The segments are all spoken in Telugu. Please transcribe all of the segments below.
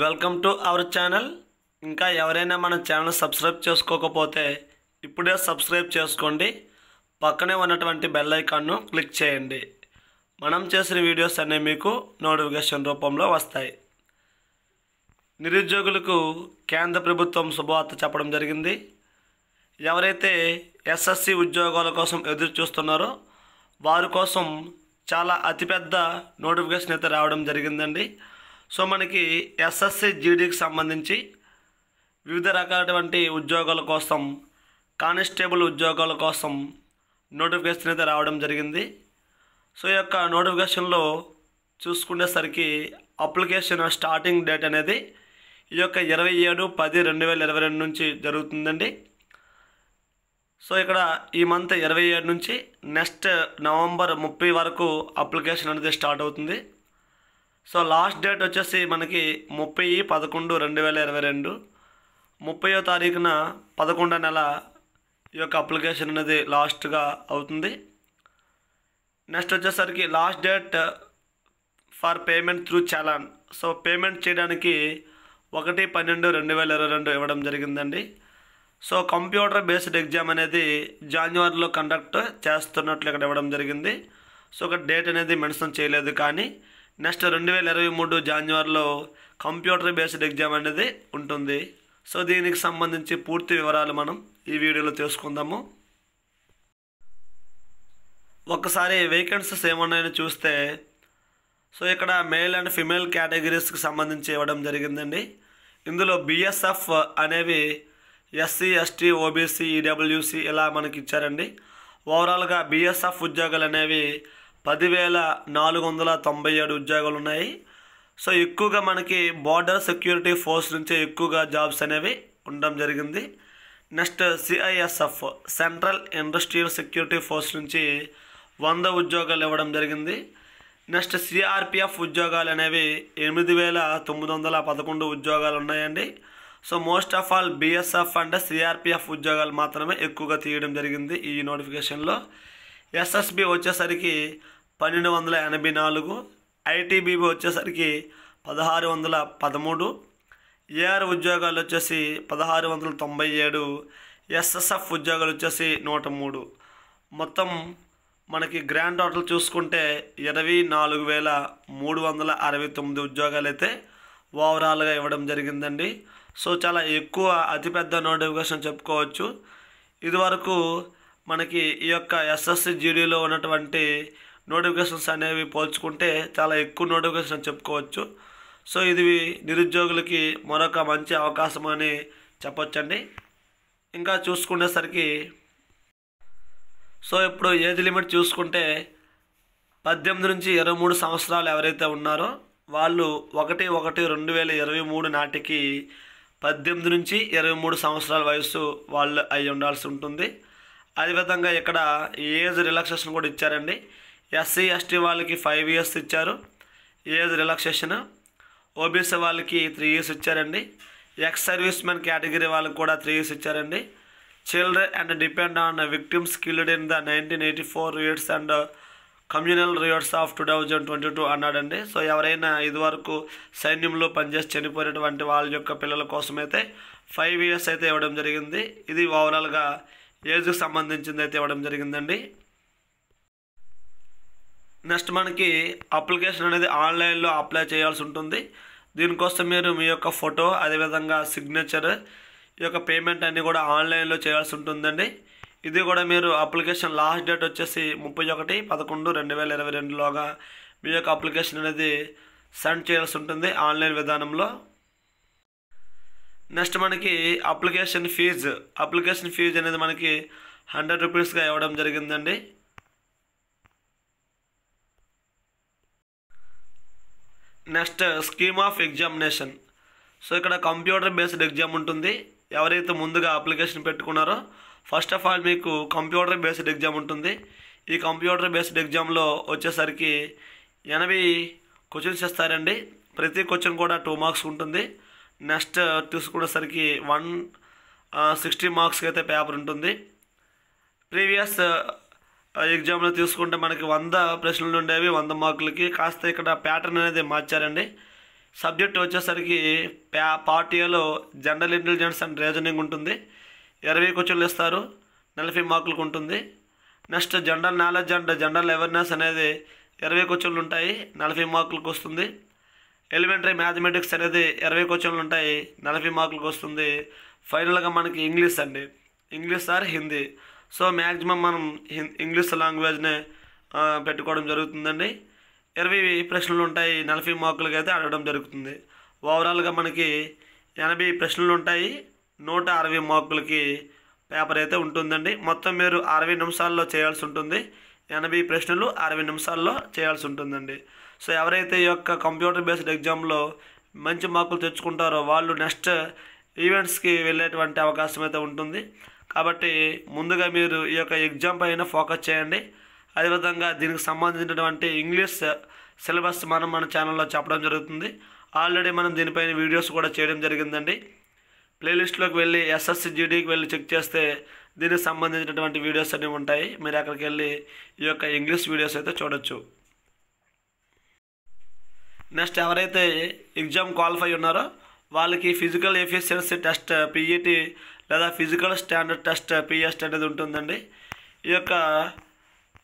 వెల్కమ్ టు అవర్ ఛానల్ ఇంకా ఎవరైనా మన ఛానల్ సబ్స్క్రైబ్ చేసుకోకపోతే ఇప్పుడే సబ్స్క్రైబ్ చేసుకోండి పక్కనే ఉన్నటువంటి బెల్ ఐకాన్ను క్లిక్ చేయండి మనం చేసిన వీడియోస్ అన్నీ మీకు నోటిఫికేషన్ రూపంలో వస్తాయి నిరుద్యోగులకు కేంద్ర ప్రభుత్వం శుభవార్త చెప్పడం జరిగింది ఎవరైతే ఎస్ఎస్సి ఉద్యోగాల కోసం ఎదురు చూస్తున్నారో వారి కోసం చాలా అతిపెద్ద నోటిఫికేషన్ అయితే రావడం జరిగిందండి సో మనకి ఎస్ఎస్సి జీడీకి సంబంధించి వివిధ రకాలటువంటి ఉద్యోగాల కోసం కానిస్టేబుల్ ఉద్యోగాల కోసం నోటిఫికేషన్ అయితే రావడం జరిగింది సో ఈ యొక్క నోటిఫికేషన్లో చూసుకునేసరికి అప్లికేషన్ స్టార్టింగ్ డేట్ అనేది ఈ యొక్క ఇరవై ఏడు పది రెండు వేల ఇరవై రెండు నుంచి జరుగుతుందండి సో ఇక్కడ ఈ మంత్ ఇరవై ఏడు నుంచి నెక్స్ట్ నవంబర్ ముప్పై వరకు అప్లికేషన్ అనేది స్టార్ట్ అవుతుంది సో లాస్ట్ డేట్ వచ్చేసి మనకి ముప్పై పదకొండు రెండు వేల ఇరవై రెండు ముప్పయో తారీఖున పదకొండో నెల ఈ యొక్క అప్లికేషన్ అనేది లాస్ట్గా అవుతుంది నెక్స్ట్ వచ్చేసరికి last date for payment through challan so payment చేయడానికి ఒకటి పన్నెండు రెండు వేల ఇరవై రెండు ఇవ్వడం జరిగిందండి సో కంప్యూటర్ బేస్డ్ ఎగ్జామ్ అనేది జాన్యువరిలో కండక్ట్ చేస్తున్నట్లు ఇక్కడ ఇవ్వడం జరిగింది సో ఒక డేట్ అనేది మెన్షన్ చేయలేదు కానీ నెక్స్ట్ రెండు వేల ఇరవై మూడు జాన్యువరిలో కంప్యూటర్ బేస్డ్ ఎగ్జామ్ అనేది ఉంటుంది సో దీనికి సంబంధించి పూర్తి వివరాలు మనం ఈ వీడియోలో తెలుసుకుందాము ఒకసారి వేకెన్సీస్ ఏమన్నాయని చూస్తే సో ఇక్కడ మేల్ అండ్ ఫిమేల్ కేటగిరీస్కి సంబంధించి ఇవ్వడం జరిగిందండి ఇందులో బిఎస్ఎఫ్ అనేవి ఎస్సీ ఎస్టీ ఓబీసీ ఈడబ్ల్యూసీ ఇలా మనకి ఇచ్చారండి ఓవరాల్గా బిఎస్ఎఫ్ ఉద్యోగాలు అనేవి పదివేల నాలుగు వందల తొంభై ఏడు ఉద్యోగాలు ఉన్నాయి సో ఎక్కువగా మనకి బార్డర్ సెక్యూరిటీ ఫోర్స్ నుంచే ఎక్కువగా జాబ్స్ అనేవి ఉండడం జరిగింది next CISF central industrial security force నుంచి వంద ఉద్యోగాలు ఇవ్వడం జరిగింది నెక్స్ట్ సిఆర్పిఎఫ్ ఉద్యోగాలు అనేవి ఎనిమిది వేల తొమ్మిది వందల పదకొండు ఉద్యోగాలు ఉన్నాయండి so most of all BSF and CRPF ఉద్యోగాలు మాత్రమే ఎక్కువగా తీయడం జరిగింది ఈ నోటిఫికేషన్లో ఎస్ఎస్బి వచ్చేసరికి పన్నెండు వందల ఎనభై నాలుగు ఐటీబీబీ వచ్చేసరికి పదహారు వందల పదమూడు ఏఆర్ ఉద్యోగాలు వచ్చేసి పదహారు వందల తొంభై ఏడు ఎస్ఎస్ఎఫ్ ఉద్యోగాలు వచ్చేసి నూట మూడు మొత్తం మనకి గ్రాండ్ టోటల్ చూసుకుంటే ఇరవై నాలుగు వేల మూడు వందల అరవై తొమ్మిది ఉద్యోగాలు అయితే ఓవరాల్గా ఇవ్వడం జరిగిందండి సో చాలా ఎక్కువ అతిపెద్ద నోటిఫికేషన్ చెప్పుకోవచ్చు ఇదివరకు మనకి ఈ యొక్క ఎస్ఎస్సి జీడీలో ఉన్నటువంటి నోటిఫికేషన్స్ అనేవి పోల్చుకుంటే చాలా ఎక్కువ నోటిఫికేషన్ అని చెప్పుకోవచ్చు సో ఇది నిరుద్యోగులకి మరొక మంచి అవకాశం అని చెప్పొచ్చండి ఇంకా చూసుకునేసరికి సో ఇప్పుడు ఏజ్ లిమిట్ చూసుకుంటే పద్దెనిమిది నుంచి ఇరవై మూడు సంవత్సరాలు ఎవరైతే ఉన్నారో వాళ్ళు ఒకటి ఒకటి రెండు వేల ఇరవై మూడు నాటికి పద్దెనిమిది నుంచి ఇరవై మూడు సంవత్సరాల వయసు వాళ్ళు అయి ఉండాల్సి ఉంటుంది అదేవిధంగా ఇక్కడ ఏజ్ రిలాక్సేషన్ కూడా ఇచ్చారండి ఎస్సీ ఎస్టీ వాళ్ళకి ఫైవ్ ఇయర్స్ ఇచ్చారు ఏజ్ రిలాక్సేషన్ ఓబీసీ వాళ్ళకి త్రీ ఇయర్స్ ఇచ్చారండి ఎక్స్ సర్వీస్ మ్యాన్ కేటగిరీ వాళ్ళకి కూడా త్రీ ఇయర్స్ ఇచ్చారండి children and depend on victim killed in the nineteen eighty four riots and communal riots of two thousand twenty two అన్నాడండి సో ఎవరైనా ఇదివరకు సైన్యంలో పనిచేసి చనిపోయినటువంటి వాళ్ళ యొక్క పిల్లల కోసం అయితే ఫైవ్ ఇయర్స్ అయితే ఇవ్వడం జరిగింది ఇది ఓవరాల్గా ఏజ్కి సంబంధించింది అయితే ఇవ్వడం జరిగిందండి నెక్స్ట్ మనకి అప్లికేషన్ అనేది ఆన్లైన్లో అప్లై చేయాల్సి ఉంటుంది దీనికోసం మీరు మీ యొక్క ఫోటో అదేవిధంగా సిగ్నేచర్ ఈ యొక్క పేమెంట్ అన్నీ కూడా ఆన్లైన్లో చేయాల్సి ఉంటుందండి ఇది కూడా మీరు అప్లికేషన్ లాస్ట్ డేట్ వచ్చేసి ముప్పై ఒకటి పదకొండు రెండు వేల ఇరవై రెండులోగా మీ యొక్క అప్లికేషన్ అనేది సెండ్ చేయాల్సి ఉంటుంది ఆన్లైన్ విధానంలో నెక్స్ట్ మనకి అప్లికేషన్ ఫీజు అప్లికేషన్ ఫీజు అనేది మనకి హండ్రెడ్ రూపీస్గా ఇవ్వడం జరిగిందండి next scheme of examination so ఇక్కడ కంప్యూటర్ బేస్డ్ ఎగ్జామ్ ఉంటుంది ఎవరైతే ముందుగా అప్లికేషన్ పెట్టుకున్నారో ఫస్ట్ ఆఫ్ ఆల్ మీకు కంప్యూటర్ బేస్డ్ ఎగ్జామ్ ఉంటుంది ఈ కంప్యూటర్ బేస్డ్ ఎగ్జామ్లో వచ్చేసరికి ఎనభై క్వశ్చన్స్ ఇస్తారండి ప్రతి క్వశ్చన్ కూడా టూ మార్క్స్ ఉంటుంది నెక్స్ట్ తీసుకునేసరికి వన్ సిక్స్టీ మార్క్స్కి అయితే పేపర్ ఉంటుంది ప్రీవియస్ ఎగ్జామ్లో తీసుకుంటే మనకి వంద ప్రశ్నలు ఉండేవి వంద మార్కులకి కాస్త ఇక్కడ ప్యాటర్న్ అనేది మార్చారండి సబ్జెక్ట్ వచ్చేసరికి ప్యా పార్ట్ ఏలో జనరల్ ఇంటెలిజెన్స్ అండ్ రీజనింగ్ ఉంటుంది ఇరవై క్వశ్చన్లు ఇస్తారు నలభై మార్కులకు ఉంటుంది next general knowledge and general awareness అనేది ఇరవై క్వశ్చన్లు ఉంటాయి నలభై మార్కులకు వస్తుంది ఎలిమెంటరీ మ్యాథమెటిక్స్ అనేది ఇరవై క్వశ్చన్లు ఉంటాయి నలభై మార్కులకు వస్తుంది ఫైనల్గా మనకి ఇంగ్లీష్ అండి English sir Hindi so maximum మనం ఇంగ్లీష్ లాంగ్వేజ్నే పెట్టుకోవడం జరుగుతుందండి ఇరవై ప్రశ్నలు ఉంటాయి నలభై మార్కులకి అయితే అడగడం జరుగుతుంది ఓవరాల్గా మనకి ఎనభై ప్రశ్నలు ఉంటాయి నూట అరవై మార్కులకి పేపర్ అయితే ఉంటుందండి మొత్తం మీరు అరవై నిమిషాల్లో చేయాల్సి ఉంటుంది ఎనభై ప్రశ్నలు అరవై నిమిషాల్లో చేయాల్సి ఉంటుందండి సో ఎవరైతే ఈ యొక్క కంప్యూటర్ బేస్డ్ ఎగ్జామ్లో మంచి మార్కులు తెచ్చుకుంటారో వాళ్ళు నెక్స్ట్ ఈవెంట్స్కి వెళ్ళేటువంటి అవకాశం అయితే ఉంటుంది కాబట్టి ముందుగా మీరు ఈ యొక్క ఎగ్జామ్ పైన ఫోకస్ చేయండి అదేవిధంగా దీనికి సంబంధించినటువంటి ఇంగ్లీష్ సిలబస్ మనం మన ఛానల్లో చెప్పడం జరుగుతుంది ఆల్రెడీ మనం దీనిపైన వీడియోస్ కూడా చేయడం జరిగిందండి ప్లేలిస్ట్లోకి వెళ్ళి ఎస్ఎస్సి జీడీకి వెళ్ళి చెక్ చేస్తే దీనికి సంబంధించినటువంటి వీడియోస్ అన్నీ ఉంటాయి మీరు అక్కడికి వెళ్ళి ఈ యొక్క ఇంగ్లీష్ వీడియోస్ అయితే చూడొచ్చు నెక్స్ట్ ఎవరైతే ఎగ్జామ్ క్వాలిఫై ఉన్నారో వాళ్ళకి ఫిజికల్ ఎఫిషియన్సీ టెస్ట్ పిఈటి లేదా ఫిజికల్ స్టాండర్డ్ టెస్ట్ పిఎస్టీ అనేది ఉంటుందండి ఈ యొక్క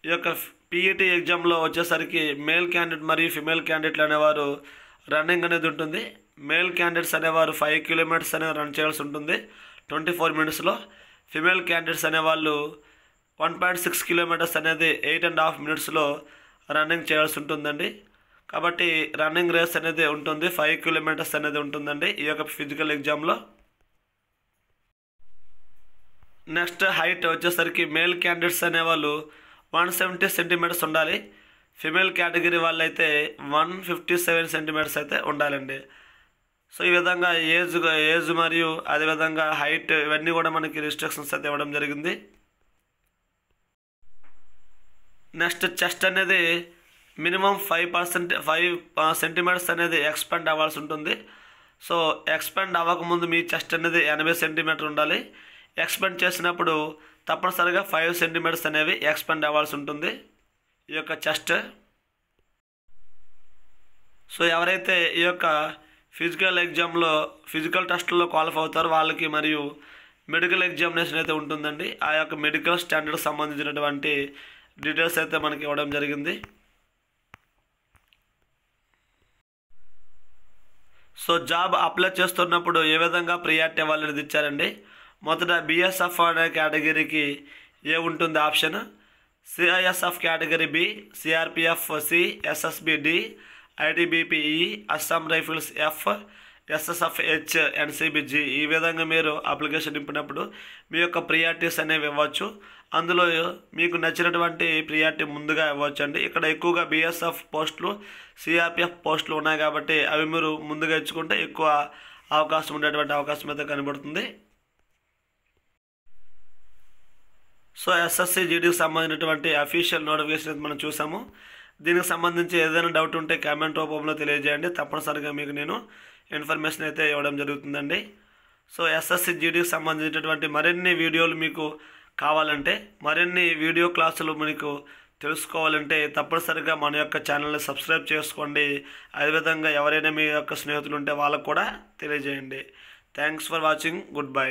ఈ యొక్క పిఈటి ఎగ్జామ్లో e వచ్చేసరికి మేల్ క్యాండిడేట్ మరియు ఫిమేల్ క్యాండిడేట్లు అనేవారు రన్నింగ్ అనేది ఉంటుంది మేల్ క్యాండిడేట్స్ అనేవారు ఫైవ్ కిలోమీటర్స్ అనేవి రన్ చేయాల్సి ఉంటుంది ట్వంటీ ఫోర్ మినిట్స్లో ఫిమేల్ క్యాండిడేట్స్ అనేవాళ్ళు వన్ పాయింట్ సిక్స్ కిలోమీటర్స్ అనేది ఎయిట్ అండ్ హాఫ్ మినిట్స్లో రన్నింగ్ చేయాల్సి ఉంటుందండి కాబట్టి రన్నింగ్ రేస్ అనేది ఉంటుంది ఫైవ్ కిలోమీటర్స్ అనేది ఉంటుందండి ఈ యొక్క ఫిజికల్ ఎగ్జామ్లో నెక్స్ట్ హైట్ వచ్చేసరికి మేల్ క్యాండిడేట్స్ అనేవాళ్ళు వన్ సెవెంటీ సెంటీమీటర్స్ ఉండాలి ఫిమేల్ కేటగిరీ వాళ్ళైతే వన్ ఫిఫ్టీ సెవెన్ సెంటీమీటర్స్ అయితే ఉండాలండి సో ఈ విధంగా ఏజ్ ఏజ్ మరియు అదేవిధంగా హైట్ ఇవన్నీ కూడా మనకి రిస్ట్రిక్షన్స్ అయితే ఇవ్వడం జరిగింది నెక్స్ట్ చెస్ట్ అనేది minimum five percent five centimetres అనేది ఎక్స్పెండ్ అవ్వాల్సి ఉంటుంది సో ఎక్స్పెండ్ అవ్వకముందు మీ చెస్ట్ అనేది ఎనభై సెంటీమీటర్ ఉండాలి ఎక్స్పెండ్ చేసినప్పుడు తప్పనిసరిగా ఫైవ్ సెంటీమీటర్స్ అనేవి ఎక్స్పెండ్ అవ్వాల్సి ఉంటుంది ఈ యొక్క చెస్ట్ సో ఎవరైతే ఈ యొక్క ఫిజికల్ ఎగ్జామ్లో ఫిజికల్ టెస్ట్లో క్వాలిఫై అవుతారో వాళ్ళకి మరియు మెడికల్ ఎగ్జామినేషన్ అయితే ఉంటుందండి ఆ యొక్క మెడికల్ స్టాండర్డ్కి సంబంధించినటువంటి డీటెయిల్స్ అయితే మనకి ఇవ్వడం జరిగింది సో జాబ్ అప్లై చేస్తున్నప్పుడు ఏ విధంగా ప్రియారిటీ అవ్వాలని ఇచ్చారండి మొదట బిఎస్ఎఫ్ అనే కేటగిరీకి ఏ ఉంటుంది option CISF category B CRPF C SSB D ITBP E Assam rifles F SSF H NCBG ఈ విధంగా మీరు అప్లికేషన్ నింపినప్పుడు మీ యొక్క ప్రియారిటీస్ అనేవి ఇవ్వచ్చు అందులో మీకు నచ్చినటువంటి ప్రియారిటీ ముందుగా ఇవ్వచ్చు అండి ఇక్కడ ఎక్కువగా బీఎస్ఎఫ్ పోస్టులు సిఆర్పిఎఫ్ పోస్టులు ఉన్నాయి కాబట్టి అవి మీరు ముందుగా ఇచ్చుకుంటే ఎక్కువ అవకాశం ఉండేటువంటి అవకాశం అయితే కనబడుతుంది సో ఎస్ఎస్సి జీడీకి సంబంధించినటువంటి అఫీషియల్ నోటిఫికేషన్ మనం చూసాము దీనికి సంబంధించి ఏదైనా డౌట్ ఉంటే కామెంట్ రూపంలో తెలియజేయండి తప్పనిసరిగా మీకు నేను ఇన్ఫర్మేషన్ అయితే ఇవ్వడం జరుగుతుందండి సో ఎస్ఎస్సి జీడీకి సంబంధించినటువంటి మరిన్ని వీడియోలు మీకు కావాలంటే మరిన్ని వీడియో క్లాసులు మీకు తెలుసుకోవాలంటే తప్పనిసరిగా మన యొక్క ఛానల్ని సబ్స్క్రైబ్ చేసుకోండి అదేవిధంగా ఎవరైనా మీ యొక్క స్నేహితులు ఉంటే వాళ్ళకు కూడా తెలియజేయండి thanks for watching good bye